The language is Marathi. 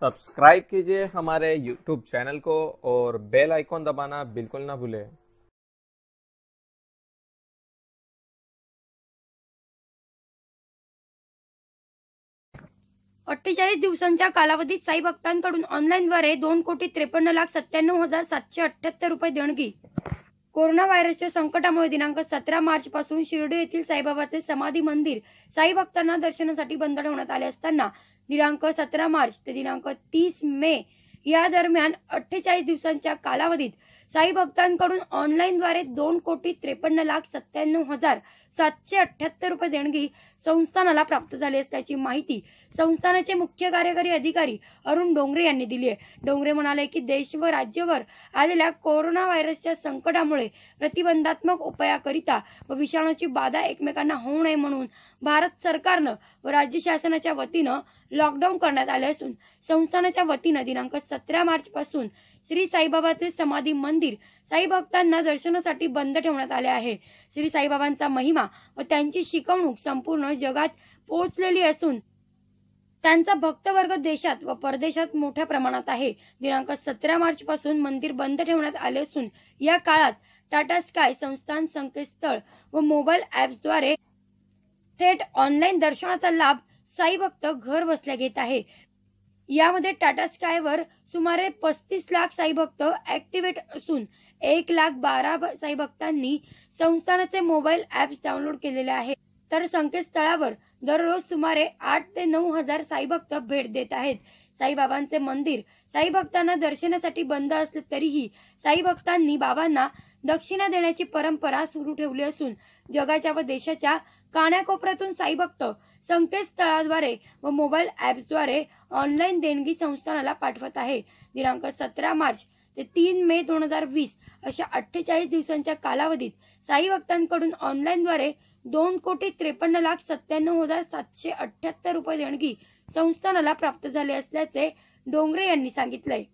सब्सक्राइब कीजिए हमारे यूट्यूब चैनल को और बेल आइकॉन दबाना बिल्कुल ना भूलें अठ्ठेचाळीस दिवसांच्या कालावधीत साई भक्तांकडून ऑनलाईनद्वारे दोन कोटी त्रेपन्न लाख सत्त्याण्णव हजार सातशे अठ्ठ्याहत्तर रुपये देणगी कोरोना व्हायरसच्या संकटामुळे दिनांक सतरा मार्च पासून शिर्डी येथील साईबाबाचे समाधी मंदिर साई भक्तांना दर्शनासाठी बंद ठेवण्यात आले असताना दिनांक सतरा मार्च ते दिनांक तीस मे या दरम्यान अठ्ठेचाळीस दिवसांच्या कालावधीत साई भक्तांकडून ऑनलाईनद्वारे दोन कोटी त्रेपन्न लाख सत्त्याण्णव हजार सातशे अठ्ठ्याहत्तर रुपये देणगी संस्थानाला प्राप्त झाली असल्याची माहिती संस्थानाचे मुख्य कार्यकारी अधिकारी अरुण डोंगरे यांनी दिली आहे डोंगरे म्हणाले की देश व राज्यभर आलेल्या कोरोना व्हायरसच्या संकटामुळे प्रतिबंधात्मक उपायाकरिता व विषाणूची बाधा एकमेकांना होऊ नये म्हणून भारत सरकारनं व राज्य शासनाच्या वतीनं लॉकडाऊन करण्यात आले असून संस्थानाच्या वतीनं दिनांक सतरा मार्च पासून श्री साईबाबाचे समाधी मंदिर मंदिर साई भक्तांना दर्शनासाठी बंद ठेवण्यात आले आहे श्री साईबाबांचा महिमा व त्यांची शिकवणूक संपूर्ण जगात पोहोचलेली असून त्यांचा भक्तवर्ग देशात व परदेशात मोठ्या प्रमाणात आहे दिनांक सतरा मार्च पासून मंदिर बंद ठेवण्यात आले असून या काळात टाटा स्काय संस्थान संकेतस्थळ व मोबाईल ॲप्सद्वारे थेट ऑनलाईन दर्शनाचा लाभ साई भक्त घर बसल्या घेत आहे यामध्ये टाटा स्कायवर सुमारे पस्तीस लाख साईभक्त ऍक्टिव्हेट असून एक लाख बारा साई साईभक्तांनी संस्थानाचे मोबाईल ऍप्स डाउनलोड केलेले आहेत तर संकेतस्थळावर दररोज सुमारे आठ ते नऊ हजार साईभक्त भेट देत आहेत साईबाबांचे मंदिर साई भक्तांना दर्शनासाठी बंद असले तरीही साई भक्तांनी बाबांना दक्षिणा देण्याची परंपरा सुरू ठेवली असून जगाच्या व देशाच्या काण्याकोपऱ्यातून साई भक्त संकेतस्थळाद्वारे व मोबाईल ॲप्सद्वारे ऑनलाईन देणगी संस्थानाला पाठवत आहे दिनांक सतरा मार्च ते तीन मे दोन हजार वीस अशा अठ्ठेचाळीस दिवसांच्या कालावधीत साई वक्तांकडून द्वारे दोन कोटी त्रेपन्न लाख सत्त्याण्णव हजार सातशे अठ्ठ्याहत्तर रुपये देणगी संस्थानाला प्राप्त झाले असल्याचे डोंगरे यांनी सांगितले